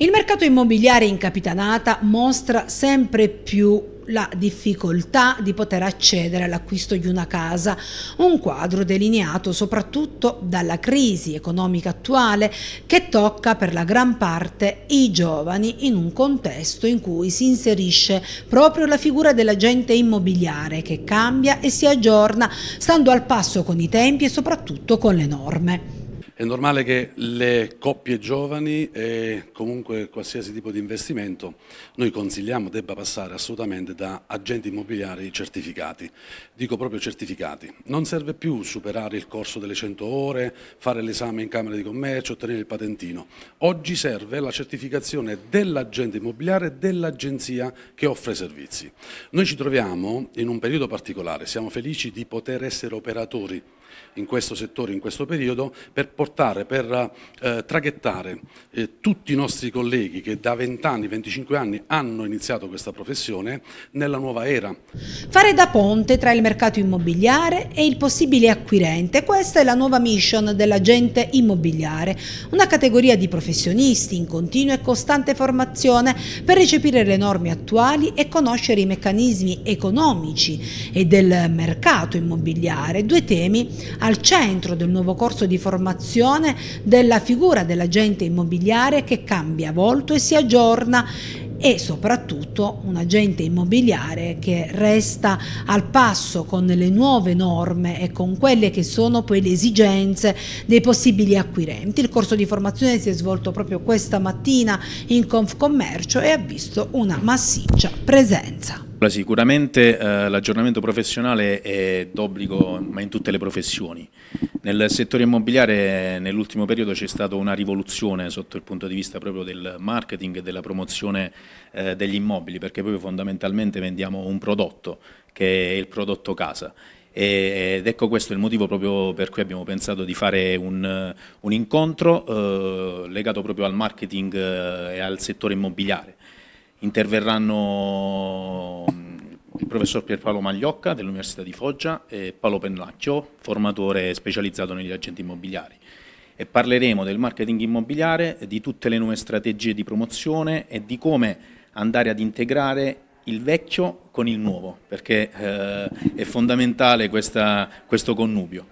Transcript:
Il mercato immobiliare in Capitanata mostra sempre più la difficoltà di poter accedere all'acquisto di una casa, un quadro delineato soprattutto dalla crisi economica attuale che tocca per la gran parte i giovani in un contesto in cui si inserisce proprio la figura dell'agente immobiliare che cambia e si aggiorna stando al passo con i tempi e soprattutto con le norme. È normale che le coppie giovani e comunque qualsiasi tipo di investimento noi consigliamo debba passare assolutamente da agenti immobiliari certificati. Dico proprio certificati. Non serve più superare il corso delle 100 ore, fare l'esame in Camera di Commercio, ottenere il patentino. Oggi serve la certificazione dell'agente immobiliare e dell'agenzia che offre servizi. Noi ci troviamo in un periodo particolare, siamo felici di poter essere operatori in questo settore, in questo periodo, per portare portare, per eh, traghettare eh, tutti i nostri colleghi che da 20 anni, 25 anni hanno iniziato questa professione nella nuova era. Fare da ponte tra il mercato immobiliare e il possibile acquirente, questa è la nuova mission dell'agente immobiliare, una categoria di professionisti in continua e costante formazione per recepire le norme attuali e conoscere i meccanismi economici e del mercato immobiliare, due temi al centro del nuovo corso di formazione definizione della figura dell'agente immobiliare che cambia volto e si aggiorna e soprattutto un agente immobiliare che resta al passo con le nuove norme e con quelle che sono poi le esigenze dei possibili acquirenti. Il corso di formazione si è svolto proprio questa mattina in Confcommercio e ha visto una massiccia presenza. Sicuramente eh, l'aggiornamento professionale è d'obbligo ma in tutte le professioni. Nel settore immobiliare nell'ultimo periodo c'è stata una rivoluzione sotto il punto di vista proprio del marketing e della promozione eh, degli immobili perché proprio fondamentalmente vendiamo un prodotto che è il prodotto casa ed ecco questo è il motivo proprio per cui abbiamo pensato di fare un, un incontro eh, legato proprio al marketing eh, e al settore immobiliare Interverranno mm, il professor Pierpaolo Magliocca dell'Università di Foggia e Paolo Pennacchio, formatore specializzato negli agenti immobiliari. E parleremo del marketing immobiliare, di tutte le nuove strategie di promozione e di come andare ad integrare il vecchio con il nuovo, perché eh, è fondamentale questa, questo connubio.